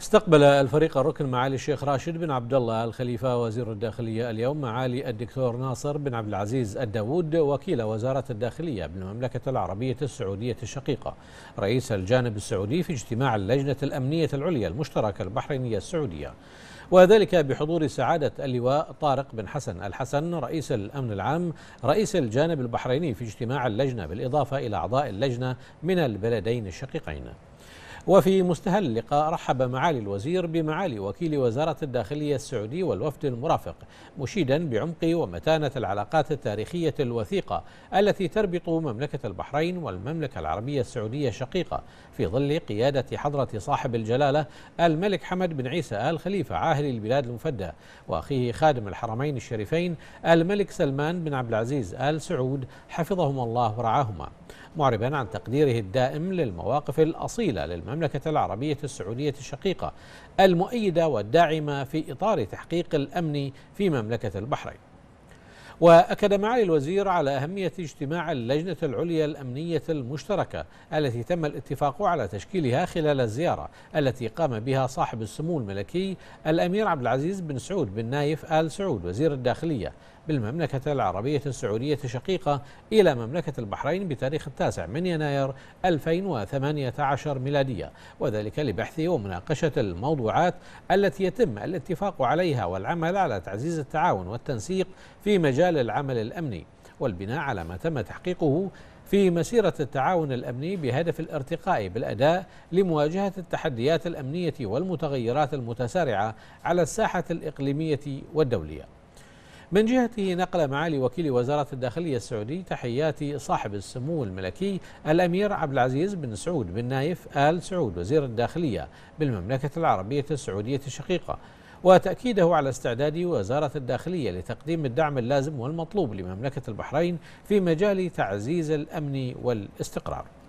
استقبل الفريق الركن معالي الشيخ راشد بن عبد الله الخليفة وزير الداخلية اليوم معالي الدكتور ناصر بن عبد العزيز الداوود وكيل وزارة الداخلية بالمملكة العربية السعودية الشقيقة رئيس الجانب السعودي في اجتماع اللجنة الأمنية العليا المشتركة البحرينية السعودية وذلك بحضور سعادة اللواء طارق بن حسن الحسن رئيس الأمن العام رئيس الجانب البحريني في اجتماع اللجنة بالإضافة إلى أعضاء اللجنة من البلدين الشقيقين وفي مستهل اللقاء رحب معالي الوزير بمعالي وكيل وزارة الداخلية السعودي والوفد المرافق مشيدا بعمق ومتانة العلاقات التاريخية الوثيقة التي تربط مملكة البحرين والمملكة العربية السعودية الشقيقة في ظل قيادة حضرة صاحب الجلالة الملك حمد بن عيسى آل خليفة عاهل البلاد المفدى وأخيه خادم الحرمين الشريفين الملك سلمان بن عبد العزيز آل سعود حفظهما الله ورعاهما معربا عن تقديره الدائم للمواقف الأصيلة للمملكة العربية السعودية الشقيقة المؤيدة والداعمة في إطار تحقيق الأمن في مملكة البحرين وأكد معالي الوزير على أهمية اجتماع اللجنة العليا الأمنية المشتركة التي تم الاتفاق على تشكيلها خلال الزيارة التي قام بها صاحب السمو الملكي الأمير عبد العزيز بن سعود بن نايف آل سعود وزير الداخلية بالمملكة العربية السعودية الشقيقة إلى مملكة البحرين بتاريخ التاسع من يناير 2018 ميلادية وذلك لبحث ومناقشة الموضوعات التي يتم الاتفاق عليها والعمل على تعزيز التعاون والتنسيق في مجال خلال العمل الأمني والبناء على ما تم تحقيقه في مسيرة التعاون الأمني بهدف الارتقاء بالأداء لمواجهة التحديات الأمنية والمتغيرات المتسارعة على الساحة الإقليمية والدولية من جهته نقل معالي وكيل وزارة الداخلية السعودي تحيات صاحب السمو الملكي الأمير عبد العزيز بن سعود بن نايف آل سعود وزير الداخلية بالمملكة العربية السعودية الشقيقة وتأكيده على استعداد وزارة الداخلية لتقديم الدعم اللازم والمطلوب لمملكة البحرين في مجال تعزيز الأمن والاستقرار